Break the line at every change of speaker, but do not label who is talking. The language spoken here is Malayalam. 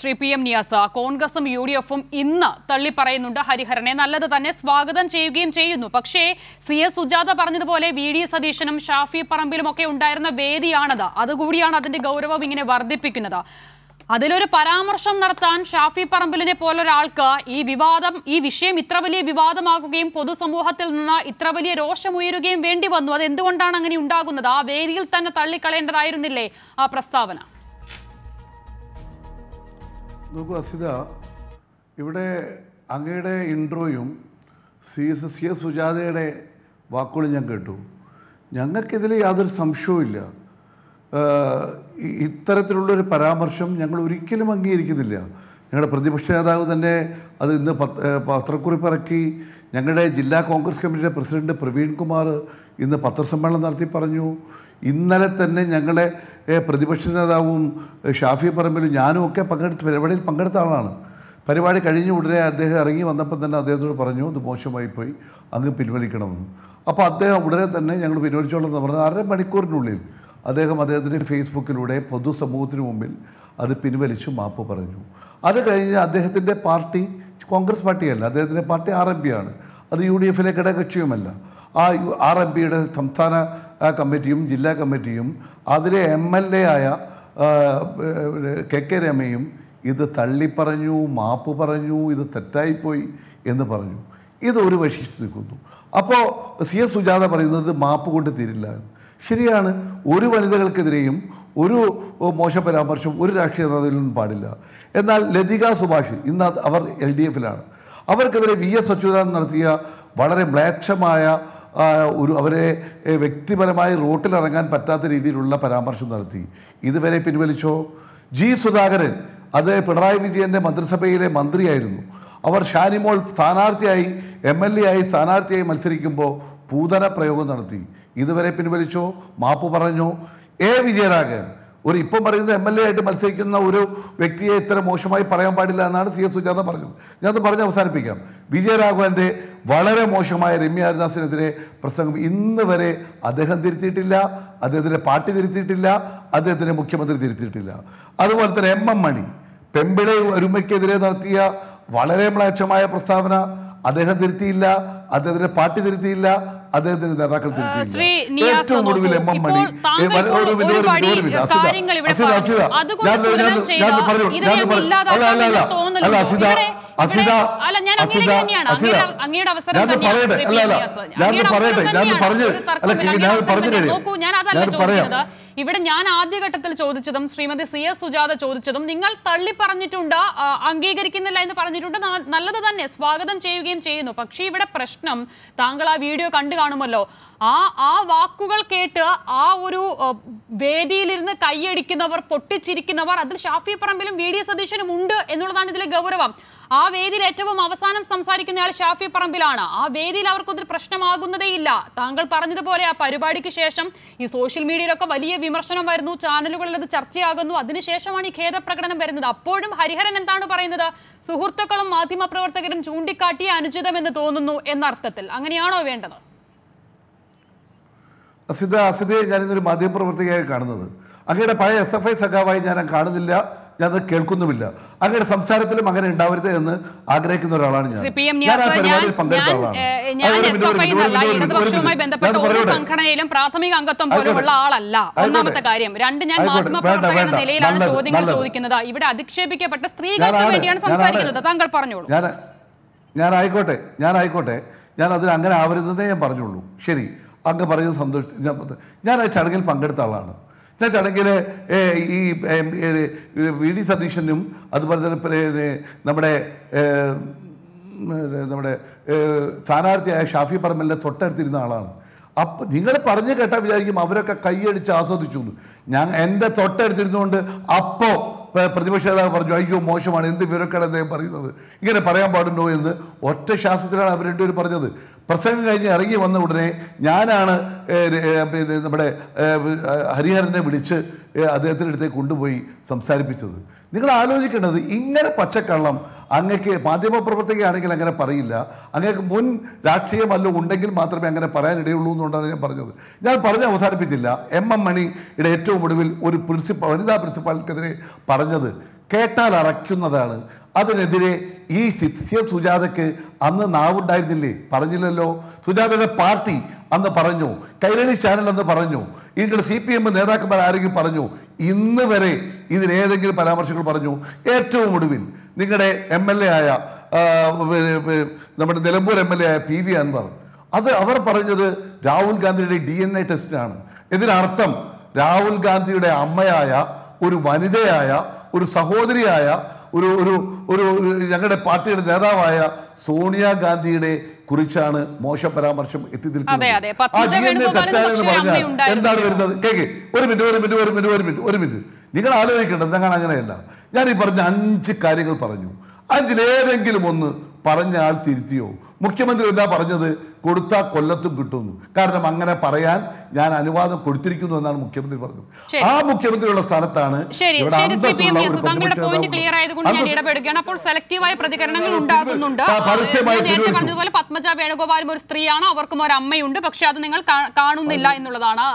ശ്രീ പി എം നിയാസ് കോൺഗ്രസും യു ഡി എഫും ഇന്ന് തള്ളിപ്പറയുന്നുണ്ട് ഹരിഹരനെ നല്ലത് തന്നെ സ്വാഗതം ചെയ്യുകയും ചെയ്യുന്നു പക്ഷേ സി എസ് സുജാത പറഞ്ഞതുപോലെ വി ഡി സതീശനും ഷാഫി ഒക്കെ ഉണ്ടായിരുന്ന വേദിയാണത് അതുകൂടിയാണ് അതിന്റെ ഗൗരവം ഇങ്ങനെ വർദ്ധിപ്പിക്കുന്നത് അതിലൊരു പരാമർശം നടത്താൻ ഷാഫി പറമ്പിലിനെ പോലൊരാൾക്ക് ഈ വിവാദം ഈ വിഷയം ഇത്ര വലിയ വിവാദമാകുകയും പൊതുസമൂഹത്തിൽ നിന്ന് ഇത്ര വലിയ രോഷമുയരുകയും വേണ്ടി വന്നു അത് എന്തുകൊണ്ടാണ് അങ്ങനെ ഉണ്ടാകുന്നത് ആ വേദിയിൽ തന്നെ തള്ളിക്കളയേണ്ടതായിരുന്നില്ലേ ആ പ്രസ്താവന
നോക്കൂ അസിത ഇവിടെ അങ്ങയുടെ ഇൻട്രോയും സി എസ് സി എസ് സുജാതയുടെ വാക്കുകളും ഞാൻ കേട്ടു ഞങ്ങൾക്കിതിൽ യാതൊരു സംശയവുമില്ല ഇത്തരത്തിലുള്ളൊരു പരാമർശം ഞങ്ങൾ ഒരിക്കലും അംഗീകരിക്കുന്നില്ല ഞങ്ങളുടെ പ്രതിപക്ഷ നേതാവ് തന്നെ അത് ഇന്ന് പത്രക്കുറിപ്പ് ഇറക്കി ഞങ്ങളുടെ ജില്ലാ കോൺഗ്രസ് കമ്മിറ്റിയുടെ പ്രസിഡന്റ് പ്രവീൺ കുമാർ ഇന്ന് പത്രസമ്മേളനം നടത്തി പറഞ്ഞു ഇന്നലെ തന്നെ ഞങ്ങളെ പ്രതിപക്ഷ നേതാവും ഷാഫി പറമ്പിലും ഞാനും ഒക്കെ പങ്കെടുത്ത് പരിപാടിയിൽ പങ്കെടുത്ത ആളാണ് പരിപാടി കഴിഞ്ഞ ഉടനെ അദ്ദേഹം ഇറങ്ങി വന്നപ്പോൾ തന്നെ അദ്ദേഹത്തോട് പറഞ്ഞു ഇത് മോശമായി പോയി അങ്ങ് പിൻവലിക്കണമെന്ന് അപ്പോൾ അദ്ദേഹം ഉടനെ തന്നെ ഞങ്ങൾ പിൻവലിച്ചോളെന്ന് പറഞ്ഞു അര മണിക്കൂറിനുള്ളിൽ അദ്ദേഹം അദ്ദേഹത്തിൻ്റെ ഫേസ്ബുക്കിലൂടെ പൊതുസമൂഹത്തിന് മുമ്പിൽ അത് പിൻവലിച്ചു മാപ്പ് പറഞ്ഞു അത് കഴിഞ്ഞ് അദ്ദേഹത്തിൻ്റെ പാർട്ടി കോൺഗ്രസ് പാർട്ടിയല്ല അദ്ദേഹത്തിൻ്റെ പാർട്ടി ആർ എം പി ആണ് അത് യു ഡി എഫിലെ ഘടകക്ഷിയുമല്ല ആ ആർ എം പിയുടെ സംസ്ഥാന കമ്മിറ്റിയും ജില്ലാ കമ്മിറ്റിയും അതിലെ എം എൽ എ ആയ കെ കെ രമയും ഇത് തള്ളിപ്പറഞ്ഞു മാപ്പ് പറഞ്ഞു ഇത് തെറ്റായിപ്പോയി എന്ന് പറഞ്ഞു ഇത് ഒരു വശിച്ച് നിൽക്കുന്നു അപ്പോൾ സി എസ് സുജാത പറയുന്നത് മാപ്പ് കൊണ്ട് തീരില്ല ശരിയാണ് ഒരു വനിതകൾക്കെതിരെയും ഒരു മോശ പരാമർശം ഒരു രാഷ്ട്രീയ നേതാവിൽ നിന്നും പാടില്ല എന്നാൽ ലതിക സുഭാഷ് ഇന്ന് അവർ എൽ ഡി എഫിലാണ് അവർക്കെതിരെ വി എസ് അച്യുതാനന്ദൻ നടത്തിയ വളരെ മ്ലേച്ഛമായ ഒരു അവരെ വ്യക്തിപരമായി റോട്ടിലിറങ്ങാൻ പറ്റാത്ത രീതിയിലുള്ള പരാമർശം നടത്തി ഇതുവരെ പിൻവലിച്ചോ ജി സുധാകരൻ അത് പിണറായി വിജയൻ്റെ മന്ത്രിസഭയിലെ മന്ത്രിയായിരുന്നു അവർ ഷാനിമോൾ സ്ഥാനാർത്ഥിയായി എം എൽ എ ആയി സ്ഥാനാർത്ഥിയായി മത്സരിക്കുമ്പോൾ പൂതന പ്രയോഗം നടത്തി ഇതുവരെ പിൻവലിച്ചോ മാപ്പ് പറഞ്ഞോ എ വിജയരാഘവൻ ഒരു ഇപ്പം പറയുന്നത് എം എൽ എ ആയിട്ട് മത്സരിക്കുന്ന ഒരു വ്യക്തിയെ ഇത്ര മോശമായി പറയാൻ പാടില്ല എന്നാണ് സി എസ് സുജാത പറഞ്ഞത് ഞാനത് പറഞ്ഞ് അവസാനിപ്പിക്കാം വിജയരാഘവൻ്റെ വളരെ മോശമായ രമ്യ ഹരിദാസിനെതിരെ പ്രസംഗം ഇന്ന് വരെ അദ്ദേഹം തിരുത്തിയിട്ടില്ല അദ്ദേഹത്തിൻ്റെ പാർട്ടി തിരുത്തിയിട്ടില്ല അദ്ദേഹത്തിൻ്റെ മുഖ്യമന്ത്രി തിരുത്തിയിട്ടില്ല അതുപോലെ തന്നെ എം എം മണി പെമ്പിളെ ഒരുമയ്ക്കെതിരെ നടത്തിയ വളരെ മ്ലേച്ഛമായ പ്രസ്താവന അദ്ദേഹം തിരുത്തിയില്ല അദ്ദേഹത്തിന്റെ പാർട്ടി തിരുത്തിയില്ല അദ്ദേഹത്തിന്റെ നേതാക്കൾ തിരുത്തിയില്ല ഏറ്റവും ഒടുവിൽ എം എം മണി ഞാൻ പറഞ്ഞു അല്ല അല്ല അല്ല അസിത ഞാൻ പറയട്ടെ അല്ല അല്ല ഞാൻ പറയട്ടെ ഞാൻ പറഞ്ഞു പറഞ്ഞു ഞാൻ അതല്ല
ഇവിടെ ഞാൻ ആദ്യഘട്ടത്തിൽ ചോദിച്ചതും ശ്രീമതി സി എസ് സുജാത ചോദിച്ചതും നിങ്ങൾ തള്ളി പറഞ്ഞിട്ടുണ്ട് അംഗീകരിക്കുന്നില്ല എന്ന് പറഞ്ഞിട്ടുണ്ട് നല്ലത് തന്നെ സ്വാഗതം ചെയ്യുകയും ചെയ്യുന്നു പക്ഷേ ഇവിടെ പ്രശ്നം താങ്കൾ ആ വീഡിയോ കണ്ടു കാണുമല്ലോ ആ ആ വാക്കുകൾ കേട്ട് ആ ഒരു വേദിയിലിരുന്ന് കൈയടിക്കുന്നവർ പൊട്ടിച്ചിരിക്കുന്നവർ അതിൽ ഷാഫി പറമ്പിലും വി ഡി സതീശനും ഉണ്ട് എന്നുള്ളതാണ് ഇതിലെ ഗൗരവം ആ വേദിയിൽ ഏറ്റവും അവസാനം സംസാരിക്കുന്നയാൾ ഷാഫി പറമ്പിലാണ് ആ വേദിയിൽ അവർക്കൊന്നും പ്രശ്നമാകുന്നതേ ഇല്ല താങ്കൾ പറഞ്ഞതുപോലെ ആ പരിപാടിക്ക് ശേഷം ഈ സോഷ്യൽ മീഡിയയിലൊക്കെ വലിയ വിമർശനം വരുന്നു ചാനലുകളിൽ അത് ചർച്ചയാകുന്നു അതിനുശേഷമാണ് ഈ ഖേദപ്രകടനം വരുന്നത് അപ്പോഴും ഹരിഹരൻ എന്താണ് പറയുന്നത് സുഹൃത്തുക്കളും മാധ്യമപ്രവർത്തകരും ചൂണ്ടിക്കാട്ടിയ അനുചിതമെന്ന് തോന്നുന്നു എന്നർത്ഥത്തിൽ അങ്ങനെയാണോ വേണ്ടത്
അസിത അസിതയെ ഞാനിന്നൊരു മാധ്യമപ്രവർത്തകയായി കാണുന്നത് അങ്ങയുടെ പഴയ എസ് എഫ് ഐ സഖാവായി ഞാൻ കാണുന്നില്ല ഞാൻ കേൾക്കുന്നുമില്ല അങ്ങനെ സംസാരത്തിലും അങ്ങനെ ഉണ്ടാവരുത് എന്ന് ആഗ്രഹിക്കുന്ന ഒരാളാണ് ഞാൻ ഞാൻ ആ പരിപാടിയിൽ പങ്കെടുത്ത
സംഘടനയിലും പ്രാഥമിക അംഗത്വം ആളല്ല ഒന്നാമത്തെ കാര്യം രണ്ട് ഞാൻ നിലയിലാണ് ചോദ്യങ്ങൾ ചോദിക്കുന്നത് ഇവിടെ വേണ്ടിയാണ്
ഞാൻ ഞാൻ ആയിക്കോട്ടെ ഞാൻ ആയിക്കോട്ടെ ഞാൻ അതിന് അങ്ങനെ ആവരുതെന്നേ ഞാൻ പറഞ്ഞുള്ളൂ ശരി അങ്ങ് പറയുന്നത് സന്തോഷം ഞാൻ ആ ചടങ്ങിൽ പങ്കെടുത്ത ആളാണ് ഇന്ന ചടങ്ങിൽ ഈ വി ഡി സതീശനും അതുപോലെ തന്നെ നമ്മുടെ നമ്മുടെ സ്ഥാനാർത്ഥിയായ ഷാഫി പറമ്പലിൻ്റെ തൊട്ടടുത്തിരുന്ന ആളാണ് അപ്പം നിങ്ങൾ പറഞ്ഞു കേട്ടാൽ വിചാരിക്കും അവരൊക്കെ കൈയടിച്ച് ആസ്വദിച്ചു ഞാൻ എൻ്റെ തൊട്ടടുത്തിരുന്നുകൊണ്ട് അപ്പോൾ പ്രതിപക്ഷ നേതാവ് പറഞ്ഞു അയ്യോ മോശമാണ് എന്ത് വിവരക്കാണ് അദ്ദേഹം പറയുന്നത് ഇങ്ങനെ പറയാൻ പാടുണ്ടോ എന്ന് ഒറ്റ ശാസ്ത്രത്തിലാണ് അവർ രണ്ടുപേരും പറഞ്ഞത് പ്രസംഗം കഴിഞ്ഞ് ഇറങ്ങി വന്ന ഉടനെ ഞാനാണ് പിന്നെ നമ്മുടെ ഹരിഹരനെ വിളിച്ച് അദ്ദേഹത്തിൻ്റെ അടുത്തേക്ക് കൊണ്ടുപോയി സംസാരിപ്പിച്ചത് നിങ്ങൾ ആലോചിക്കേണ്ടത് ഇങ്ങനെ പച്ചക്കള്ളം അങ്ങക്ക് മാധ്യമപ്രവർത്തകയാണെങ്കിൽ അങ്ങനെ പറയില്ല അങ്ങക്ക് മുൻ രാഷ്ട്രീയമല്ല ഉണ്ടെങ്കിൽ മാത്രമേ അങ്ങനെ പറയാൻ ഇടയുള്ളൂ എന്നുകൊണ്ടാണ് ഞാൻ പറഞ്ഞത് ഞാൻ പറഞ്ഞ് അവസാനിപ്പിച്ചില്ല എം എം മണിയുടെ ഏറ്റവും ഒടുവിൽ ഒരു പ്രിൻസിപ്പൽ വനിതാ പ്രിൻസിപ്പാൾക്കെതിരെ പറഞ്ഞത് കേട്ടാൽ അറയ്ക്കുന്നതാണ് അതിനെതിരെ ഈ സിസ്യ സുജാതയ്ക്ക് അന്ന് നാവുണ്ടായിരുന്നില്ലേ പറഞ്ഞില്ലല്ലോ സുജാതയുടെ പാർട്ടി അന്ന് പറഞ്ഞു കൈരളി ചാനൽ അന്ന് പറഞ്ഞു ഇതിൻ്റെ സി പി എം നേതാക്കന്മാർ ആരെങ്കിലും പറഞ്ഞു ഇന്ന് വരെ ഇതിലേതെങ്കിലും പരാമർശങ്ങൾ പറഞ്ഞു ഏറ്റവും ഒടുവിൽ നിങ്ങളുടെ എം എൽ എ ആയ നമ്മുടെ നിലമ്പൂർ എം എൽ എ ആയ പി വി അൻവർ അത് അവർ പറഞ്ഞത് രാഹുൽ ഗാന്ധിയുടെ ഡി എൻ എ ടെസ്റ്റിനാണ് ഇതിനർത്ഥം രാഹുൽ ഗാന്ധിയുടെ അമ്മയായ ഒരു വനിതയായ ഒരു സഹോദരിയായ ഒരു ഒരു ഒരു ഞങ്ങളുടെ പാർട്ടിയുടെ നേതാവായ സോണിയാഗാന്ധിയുടെ കുറിച്ചാണ് മോശം പരാമർശം എത്തി നിൽക്കുന്നത്
തെറ്റായെന്ന് പറഞ്ഞാൽ എന്താണ് വരുന്നത്
കേക്ക് ഒരു മിനിറ്റ് ഒരു മിനിറ്റ് ഒരു മിനിറ്റ് ഒരു മിനിറ്റ് ഒരു മിനിറ്റ് നിങ്ങൾ ആലോചിക്കേണ്ടത് ഞങ്ങൾ അങ്ങനെയല്ല ഞാൻ ഈ പറഞ്ഞ അഞ്ച് കാര്യങ്ങൾ പറഞ്ഞു അഞ്ചിലേതെങ്കിലും ഒന്ന് പറഞ്ഞ ആൾ തിരുത്തിയോ മുഖ്യമന്ത്രി എന്താ പറഞ്ഞത് കൊടുത്താൽ കൊല്ലത്തും കിട്ടുമെന്ന് കാരണം അങ്ങനെ പറയാൻ ഞാൻ അനുവാദം കൊടുത്തിരിക്കുന്നു എന്നാണ് മുഖ്യമന്ത്രി പറഞ്ഞത് ആ മുഖ്യമന്ത്രിയുള്ള സ്ഥലത്താണ്
അപ്പോൾ പ്രതികരണങ്ങൾ ഉണ്ടാകുന്നുണ്ട് പത്മജ വേണുഗോപാലും ഒരു സ്ത്രീയാണ് അവർക്കും ഒരു അമ്മയുണ്ട് പക്ഷെ അത് നിങ്ങൾ കാണുന്നില്ല എന്നുള്ളതാണ്